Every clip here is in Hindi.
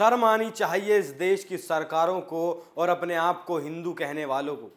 शर्म आनी चाहिए इस देश की सरकारों को और अपने आप को हिंदू कहने वालों को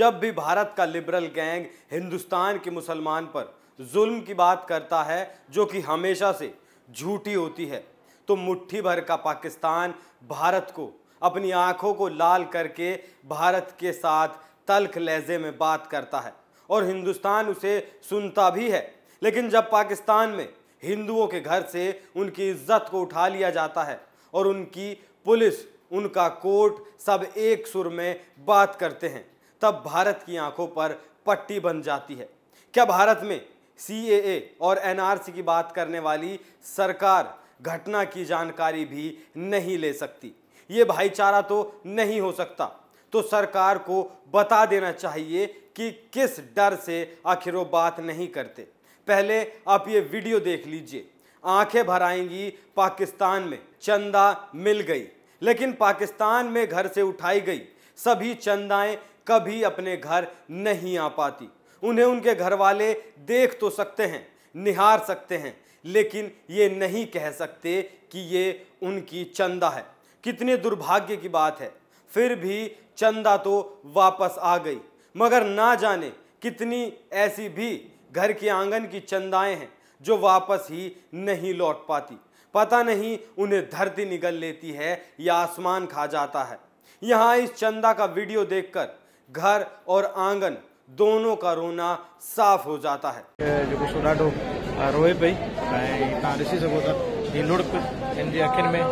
जब भी भारत का लिबरल गैंग हिंदुस्तान के मुसलमान पर जुल्म की बात करता है जो कि हमेशा से झूठी होती है तो मुट्ठी भर का पाकिस्तान भारत को अपनी आंखों को लाल करके भारत के साथ तल्ख लहजे में बात करता है और हिंदुस्तान उसे सुनता भी है लेकिन जब पाकिस्तान में हिंदुओं के घर से उनकी इज्जत को उठा लिया जाता है और उनकी पुलिस उनका कोर्ट सब एक सुर में बात करते हैं तब भारत की आंखों पर पट्टी बन जाती है क्या भारत में सी और एन की बात करने वाली सरकार घटना की जानकारी भी नहीं ले सकती ये भाईचारा तो नहीं हो सकता तो सरकार को बता देना चाहिए कि किस डर से आखिर वो बात नहीं करते पहले आप ये वीडियो देख लीजिए आंखें भर आएंगी पाकिस्तान में चंदा मिल गई लेकिन पाकिस्तान में घर से उठाई गई सभी चंदाएं कभी अपने घर नहीं आ पाती उन्हें उनके घर वाले देख तो सकते हैं निहार सकते हैं लेकिन ये नहीं कह सकते कि ये उनकी चंदा है कितने दुर्भाग्य की बात है फिर भी चंदा तो वापस आ गई मगर ना जाने कितनी ऐसी भी घर के आंगन की चंदाएं हैं जो वापस ही नहीं लौट पाती पता नहीं उन्हें धरती निगल लेती है या आसमान खा जाता है यहाँ इस चंदा का वीडियो देखकर घर और आंगन दोनों का रोना साफ हो जाता है जो रोए पई लुड़क में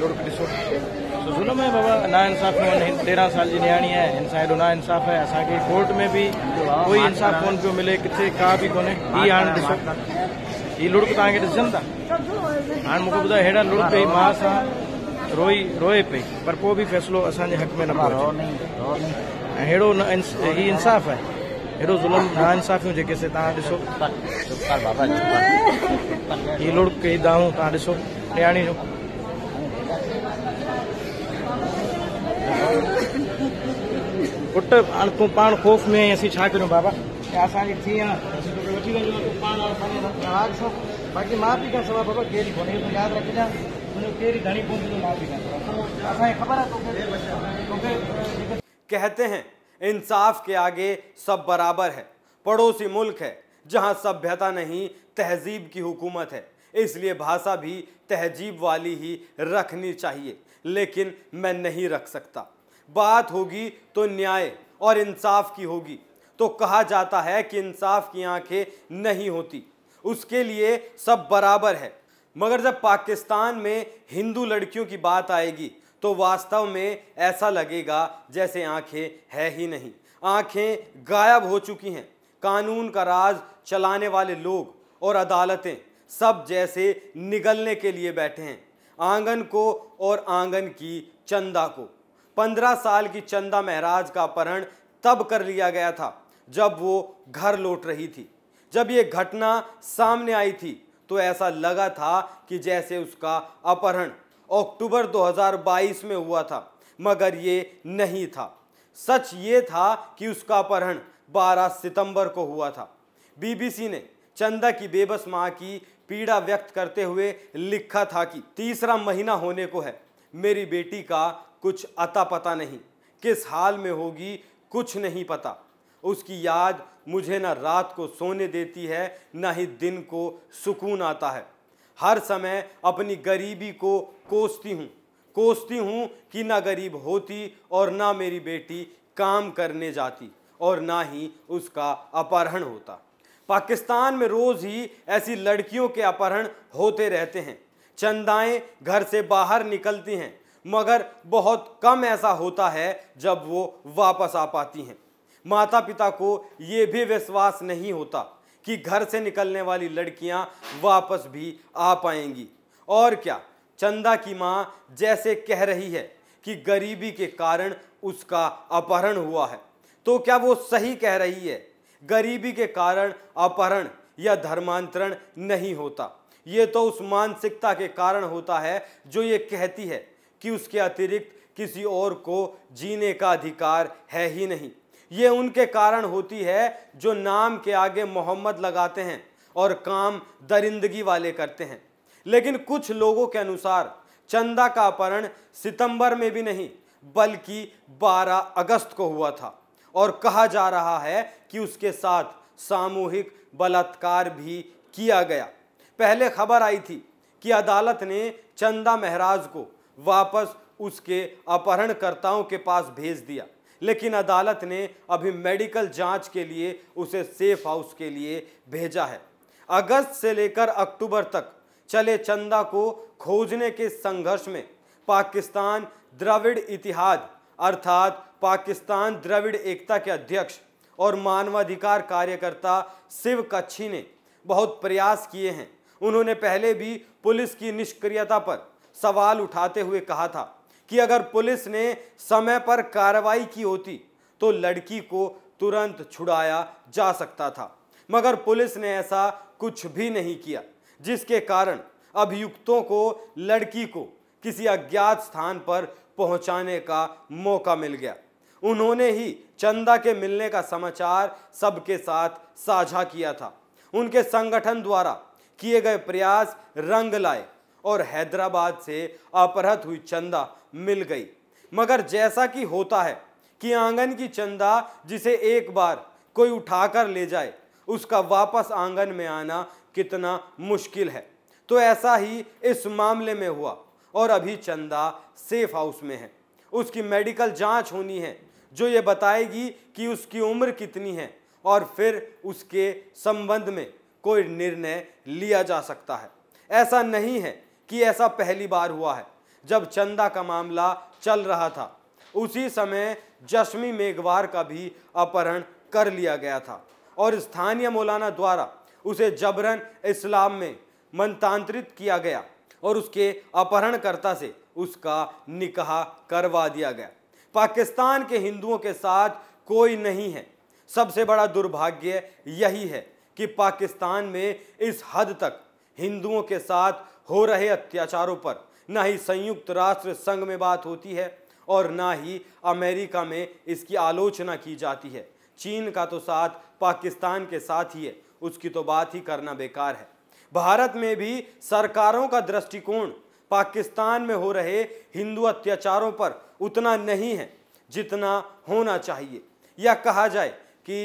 लुड़क बाबा ना इंसाफ़ तेरह साल जी नियाणी है इंसान सां ना इंसाफ़ आहे असांखे कोर्ट में बि कोई इंसाफ़ कोन पियो मिले किथे का बि कोन्हे ही लुड़कनि था हाणे मूंखे ॿुधायो पई पर को बि फ़ैसिलो असांजे हक़ में न पियो इंसाफ़ आहे हेॾो ज़ुल्म ना इंसाफ़ जेके तव्हां ॾिसो ही लुड़क दाहूं तव्हां ॾिसो पुट तू पा ख़ौफ़ में असीं छा करियूं बाबा असांजी थी बाक़ी माँ पी का सवा बाबा केरु को याद यादि रखिजांइ तुंहिंजो केरु घणी कोन थींदो माउ ख़बर कहते हैं इंसाफ के आगे सब बराबर है पड़ोसी मुल्क है जहां सभ्यता नहीं तहजीब की हुकूमत है इसलिए भाषा भी तहजीब वाली ही रखनी चाहिए लेकिन मैं नहीं रख सकता बात होगी तो न्याय और इंसाफ की होगी तो कहा जाता है कि इंसाफ की आंखें नहीं होती उसके लिए सब बराबर है मगर जब पाकिस्तान में हिंदू लड़कियों की बात आएगी तो वास्तव में ऐसा लगेगा जैसे आंखें है ही नहीं आंखें गायब हो चुकी हैं कानून का राज चलाने वाले लोग और अदालतें सब जैसे निगलने के लिए बैठे हैं आंगन को और आंगन की चंदा को पंद्रह साल की चंदा महराज का अपहरण तब कर लिया गया था जब वो घर लौट रही थी जब ये घटना सामने आई थी तो ऐसा लगा था कि जैसे उसका अपहरण अक्टूबर 2022 में हुआ था मगर ये नहीं था सच ये था कि उसका अपहरण 12 सितंबर को हुआ था बीबीसी ने चंदा की बेबस माँ की पीड़ा व्यक्त करते हुए लिखा था कि तीसरा महीना होने को है मेरी बेटी का कुछ अता पता नहीं किस हाल में होगी कुछ नहीं पता उसकी याद मुझे ना रात को सोने देती है ना ही दिन को सुकून आता है हर समय अपनी गरीबी को कोसती हूँ कोसती हूँ कि ना गरीब होती और ना मेरी बेटी काम करने जाती और ना ही उसका अपहरण होता पाकिस्तान में रोज़ ही ऐसी लड़कियों के अपहरण होते रहते हैं चंदाएँ घर से बाहर निकलती हैं मगर बहुत कम ऐसा होता है जब वो वापस आ पाती हैं माता पिता को ये भी विश्वास नहीं होता कि घर से निकलने वाली लड़कियां वापस भी आ पाएंगी और क्या चंदा की माँ जैसे कह रही है कि गरीबी के कारण उसका अपहरण हुआ है तो क्या वो सही कह रही है गरीबी के कारण अपहरण या धर्मांतरण नहीं होता ये तो उस मानसिकता के कारण होता है जो ये कहती है कि उसके अतिरिक्त किसी और को जीने का अधिकार है ही नहीं ये उनके कारण होती है जो नाम के आगे मोहम्मद लगाते हैं और काम दरिंदगी वाले करते हैं लेकिन कुछ लोगों के अनुसार चंदा का अपहरण सितंबर में भी नहीं बल्कि 12 अगस्त को हुआ था और कहा जा रहा है कि उसके साथ सामूहिक बलात्कार भी किया गया पहले खबर आई थी कि अदालत ने चंदा महराज को वापस उसके अपहरणकर्ताओं के पास भेज दिया लेकिन अदालत ने अभी मेडिकल जांच के लिए उसे सेफ हाउस के लिए भेजा है अगस्त से लेकर अक्टूबर तक चले चंदा को खोजने के संघर्ष में पाकिस्तान द्रविड़ इतिहाद अर्थात पाकिस्तान द्रविड़ एकता के अध्यक्ष और मानवाधिकार कार्यकर्ता शिव कच्छी ने बहुत प्रयास किए हैं उन्होंने पहले भी पुलिस की निष्क्रियता पर सवाल उठाते हुए कहा था कि अगर पुलिस ने समय पर कार्रवाई की होती तो लड़की को तुरंत छुड़ाया जा सकता था मगर पुलिस ने ऐसा कुछ भी नहीं किया जिसके कारण अभियुक्तों को लड़की को किसी अज्ञात स्थान पर पहुंचाने का मौका मिल गया उन्होंने ही चंदा के मिलने का समाचार सबके साथ साझा किया था उनके संगठन द्वारा किए गए प्रयास रंग लाए और हैदराबाद से अपहृत हुई चंदा मिल गई मगर जैसा कि होता है कि आंगन की चंदा जिसे एक बार कोई उठाकर ले जाए उसका वापस आंगन में आना कितना मुश्किल है तो ऐसा ही इस मामले में हुआ और अभी चंदा सेफ हाउस में है उसकी मेडिकल जांच होनी है जो ये बताएगी कि उसकी उम्र कितनी है और फिर उसके संबंध में कोई निर्णय लिया जा सकता है ऐसा नहीं है कि ऐसा पहली बार हुआ है जब चंदा का मामला चल रहा था उसी समय जश्मी मेघवार का भी अपहरण कर लिया गया था और स्थानीय मौलाना द्वारा उसे जबरन इस्लाम में मनतांत्रित किया गया और उसके अपहरणकर्ता से उसका निकाह करवा दिया गया पाकिस्तान के हिंदुओं के साथ कोई नहीं है सबसे बड़ा दुर्भाग्य यही है कि पाकिस्तान में इस हद तक हिंदुओं के साथ हो रहे अत्याचारों पर न ही संयुक्त राष्ट्र संघ में बात होती है और ना ही अमेरिका में इसकी आलोचना की जाती है चीन का तो साथ पाकिस्तान के साथ ही है उसकी तो बात ही करना बेकार है भारत में भी सरकारों का दृष्टिकोण पाकिस्तान में हो रहे हिंदू अत्याचारों पर उतना नहीं है जितना होना चाहिए या कहा जाए कि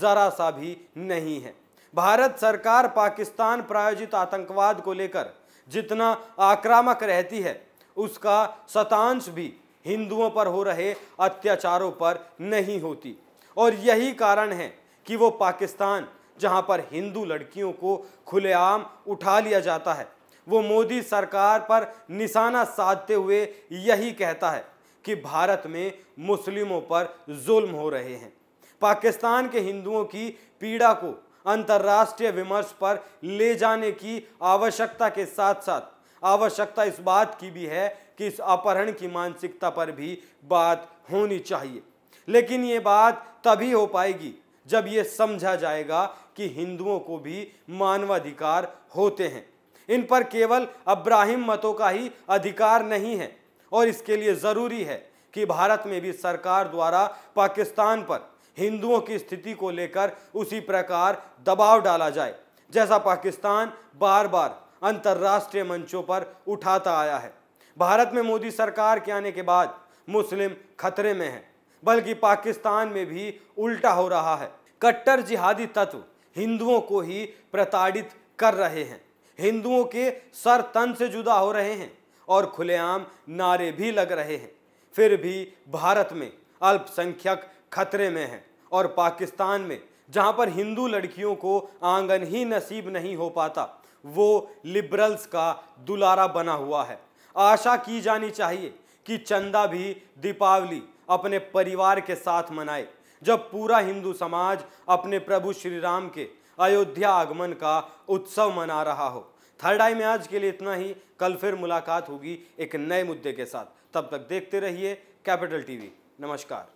ज़रा सा भी नहीं है भारत सरकार पाकिस्तान प्रायोजित आतंकवाद को लेकर जितना आक्रामक रहती है उसका शतांश भी हिंदुओं पर हो रहे अत्याचारों पर नहीं होती और यही कारण है कि वो पाकिस्तान जहां पर हिंदू लड़कियों को खुलेआम उठा लिया जाता है वो मोदी सरकार पर निशाना साधते हुए यही कहता है कि भारत में मुस्लिमों पर जुल्म हो रहे हैं पाकिस्तान के हिंदुओं की पीड़ा को अंतर्राष्ट्रीय विमर्श पर ले जाने की आवश्यकता के साथ साथ आवश्यकता इस बात की भी है कि इस अपहरण की मानसिकता पर भी बात होनी चाहिए लेकिन ये बात तभी हो पाएगी जब ये समझा जाएगा कि हिंदुओं को भी मानवाधिकार होते हैं इन पर केवल अब्राहिम मतों का ही अधिकार नहीं है और इसके लिए ज़रूरी है कि भारत में भी सरकार द्वारा पाकिस्तान पर हिंदुओं की स्थिति को लेकर उसी प्रकार दबाव डाला जाए जैसा पाकिस्तान बार बार अंतर्राष्ट्रीय मंचों पर उठाता आया है भारत में मोदी सरकार के आने के बाद मुस्लिम खतरे में हैं बल्कि पाकिस्तान में भी उल्टा हो रहा है कट्टर जिहादी तत्व हिंदुओं को ही प्रताड़ित कर रहे हैं हिंदुओं के सर तन से जुदा हो रहे हैं और खुलेआम नारे भी लग रहे हैं फिर भी भारत में अल्पसंख्यक खतरे में हैं और पाकिस्तान में जहां पर हिंदू लड़कियों को आंगन ही नसीब नहीं हो पाता वो लिबरल्स का दुलारा बना हुआ है आशा की जानी चाहिए कि चंदा भी दीपावली अपने परिवार के साथ मनाए जब पूरा हिंदू समाज अपने प्रभु श्री राम के अयोध्या आगमन का उत्सव मना रहा हो थर्ड आई में आज के लिए इतना ही कल फिर मुलाकात होगी एक नए मुद्दे के साथ तब तक देखते रहिए कैपिटल टीवी नमस्कार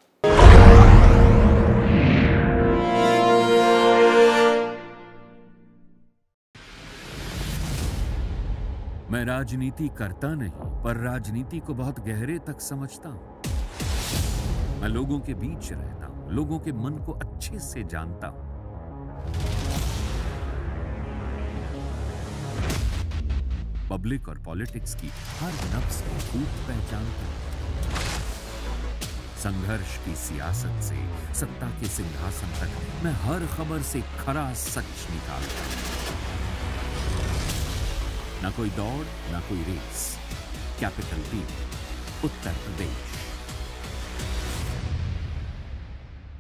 मैं राजनीति करता नहीं पर राजनीति को बहुत गहरे तक समझता हूं मैं लोगों के बीच रहता हूं लोगों के मन को अच्छे से जानता हूं पब्लिक और पॉलिटिक्स की हर नफ्स को खूब पहचानता संघर्ष की सियासत से सत्ता के सिंहासन तक मैं हर खबर से खरा सच निकालता न कोई दौड़ ना कोई रेस कैपिटल बी उत्तर प्रदेश